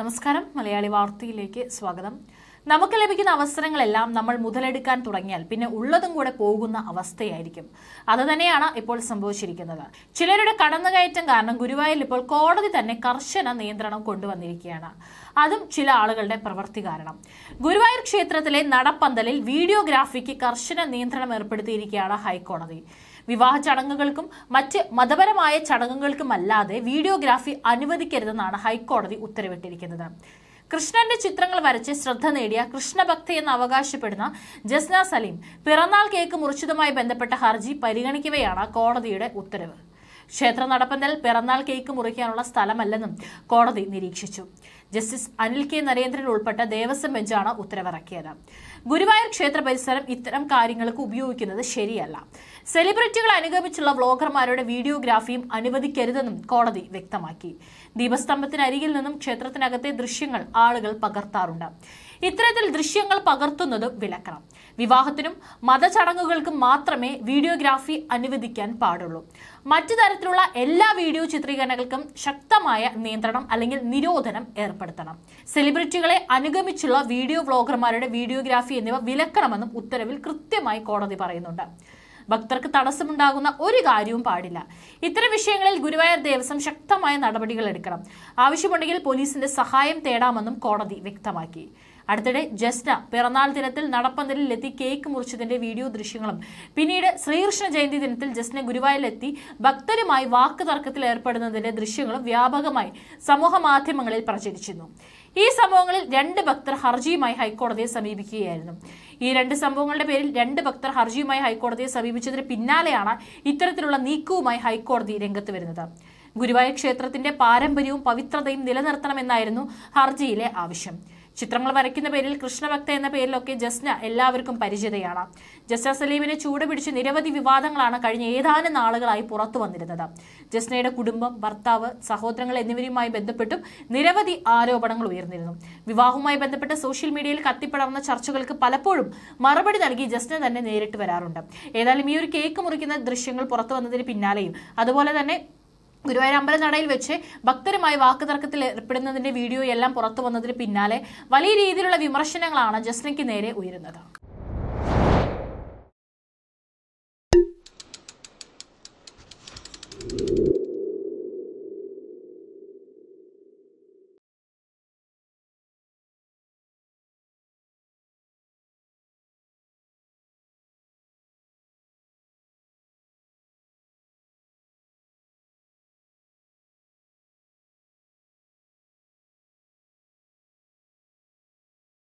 നമസ്കാരം മലയാളി വാർത്തയിലേക്ക് സ്വാഗതം നമുക്ക് ലഭിക്കുന്ന അവസരങ്ങളെല്ലാം നമ്മൾ മുതലെടുക്കാൻ തുടങ്ങിയാൽ പിന്നെ ഉള്ളതും കൂടെ പോകുന്ന അവസ്ഥയായിരിക്കും അത് തന്നെയാണ് ഇപ്പോൾ സംഭവിച്ചിരിക്കുന്നത് ചിലരുടെ കടന്നുകയറ്റം കാരണം ഗുരുവായൂരിൽ ഇപ്പോൾ കോടതി തന്നെ കർശന നിയന്ത്രണം കൊണ്ടുവന്നിരിക്കുകയാണ് അതും ചില ആളുകളുടെ പ്രവൃത്തി കാരണം ഗുരുവായൂർ ക്ഷേത്രത്തിലെ നടപ്പന്തലിൽ വീഡിയോഗ്രാഫിക്ക് കർശന നിയന്ത്രണം ഏർപ്പെടുത്തിയിരിക്കുകയാണ് ഹൈക്കോടതി വിവാഹ ചടങ്ങുകൾക്കും മറ്റ് മതപരമായ ചടങ്ങുകൾക്കുമല്ലാതെ വീഡിയോഗ്രാഫി അനുവദിക്കരുതെന്നാണ് ഹൈക്കോടതി ഉത്തരവിട്ടിരിക്കുന്നത് കൃഷ്ണന്റെ ചിത്രങ്ങൾ വരച്ച് ശ്രദ്ധ നേടിയ കൃഷ്ണഭക്തി എന്ന് അവകാശപ്പെടുന്ന ജസ്ന സലീം പിറന്നാൾ കേക്ക് മുറിച്ചതുമായി ബന്ധപ്പെട്ട ഹർജി പരിഗണിക്കവെയാണ് കോടതിയുടെ ഉത്തരവ് ക്ഷേത്ര നടപ്പന്തൽ പിറന്നാൾ കേക്ക് മുറിക്കാനുള്ള സ്ഥലമല്ലെന്നും കോടതി നിരീക്ഷിച്ചു ജസ്റ്റിസ് അനിൽ കെ നരേന്ദ്രൻ ഉൾപ്പെട്ട ദേവസ്വം ബെഞ്ചാണ് ഉത്തരവിറക്കിയത് ഗുരുവായൂർ ക്ഷേത്ര പരിസരം ഇത്തരം കാര്യങ്ങൾക്ക് ഉപയോഗിക്കുന്നത് ശരിയല്ല സെലിബ്രിറ്റികളെ അനുഗമിച്ചുള്ള വ്ളോഗർമാരുടെ വീഡിയോഗ്രാഫിയും അനുവദിക്കരുതെന്നും കോടതി വ്യക്തമാക്കി ദീപസ്തംഭത്തിനരികിൽ നിന്നും ക്ഷേത്രത്തിനകത്തെ ദൃശ്യങ്ങൾ ആളുകൾ പകർത്താറുണ്ട് ഇത്തരത്തിൽ ദൃശ്യങ്ങൾ പകർത്തുന്നതും വിലക്കണം വിവാഹത്തിനും മതചടങ്ങുകൾക്കും മാത്രമേ വീഡിയോഗ്രാഫി അനുവദിക്കാൻ പാടുള്ളൂ മറ്റു തരത്തിലുള്ള എല്ലാ വീഡിയോ ചിത്രീകരണങ്ങൾക്കും ശക്തമായ നിയന്ത്രണം അല്ലെങ്കിൽ നിരോധനം ഏർപ്പെടുത്തണം സെലിബ്രിറ്റികളെ അനുഗമിച്ചുള്ള വീഡിയോ വ്ളോഗർമാരുടെ വീഡിയോഗ്രാഫി എന്നിവ വിലക്കണമെന്നും ഉത്തരവിൽ കൃത്യമായി കോടതി പറയുന്നുണ്ട് ഭക്തർക്ക് തടസ്സമുണ്ടാകുന്ന ഒരു കാര്യവും പാടില്ല ഇത്തരം വിഷയങ്ങളിൽ ഗുരുവായൂർ ദേവസ്വം ശക്തമായ നടപടികൾ എടുക്കണം ആവശ്യമുണ്ടെങ്കിൽ പോലീസിന്റെ സഹായം തേടാമെന്നും കോടതി വ്യക്തമാക്കി അടുത്തിടെ ജസ്ന പിറന്നാൾ ദിനത്തിൽ നടപ്പന്തലിലെത്തി കേക്ക് മുറിച്ചതിന്റെ വീഡിയോ ദൃശ്യങ്ങളും പിന്നീട് ശ്രീകൃഷ്ണ ജയന്തി ദിനത്തിൽ ജസ്ന ഗുരുവായൂരിലെത്തി ഭക്തരുമായി വാക്കു തർക്കത്തിൽ ഏർപ്പെടുന്നതിന്റെ ദൃശ്യങ്ങളും വ്യാപകമായി സമൂഹ മാധ്യമങ്ങളിൽ പ്രചരിച്ചിരുന്നു ഈ സംഭവങ്ങളിൽ രണ്ട് ഭക്തർ ഹർജിയുമായി ഹൈക്കോടതിയെ സമീപിക്കുകയായിരുന്നു ഈ രണ്ട് സംഭവങ്ങളുടെ പേരിൽ രണ്ട് ഭക്തർ ഹർജിയുമായി ഹൈക്കോടതിയെ സമീപിച്ചതിന് പിന്നാലെയാണ് ഇത്തരത്തിലുള്ള നീക്കവുമായി ഹൈക്കോടതി രംഗത്ത് വരുന്നത് ഗുരുവായൂർ ക്ഷേത്രത്തിന്റെ പാരമ്പര്യവും പവിത്രതയും നിലനിർത്തണമെന്നായിരുന്നു ഹർജിയിലെ ആവശ്യം ചിത്രങ്ങൾ വരയ്ക്കുന്ന പേരിൽ കൃഷ്ണഭക്ത എന്ന പേരിലൊക്കെ ജസ്ന എല്ലാവർക്കും പരിചിതയാണ് ജസ്ന സലീമിനെ ചൂടുപിടിച്ച് നിരവധി വിവാദങ്ങളാണ് കഴിഞ്ഞ ഏതാനും നാളുകളായി പുറത്തു വന്നിരുന്നത് ജസ്നയുടെ കുടുംബം ഭർത്താവ് സഹോദരങ്ങൾ എന്നിവരുമായി ബന്ധപ്പെട്ടും നിരവധി ആരോപണങ്ങൾ ഉയർന്നിരുന്നു വിവാഹവുമായി ബന്ധപ്പെട്ട് സോഷ്യൽ മീഡിയയിൽ കത്തിപ്പടർന്ന ചർച്ചകൾക്ക് പലപ്പോഴും മറുപടി നൽകി ജസ്ന തന്നെ നേരിട്ട് വരാറുണ്ട് ഏതായാലും ഈ ഒരു കേക്ക് മുറിക്കുന്ന ദൃശ്യങ്ങൾ പുറത്തു വന്നതിന് പിന്നാലെയും അതുപോലെ തന്നെ ഗുരുവായൂർ അമ്പലനടയിൽ വെച്ച് ഭക്തരുമായി വാക്ക് തർക്കത്തിൽ ഏർപ്പെടുന്നതിന്റെ വീഡിയോ എല്ലാം പുറത്തു വന്നതിന് പിന്നാലെ വലിയ രീതിയിലുള്ള വിമർശനങ്ങളാണ് ജസ്നയ്ക്ക് നേരെ ഉയരുന്നത്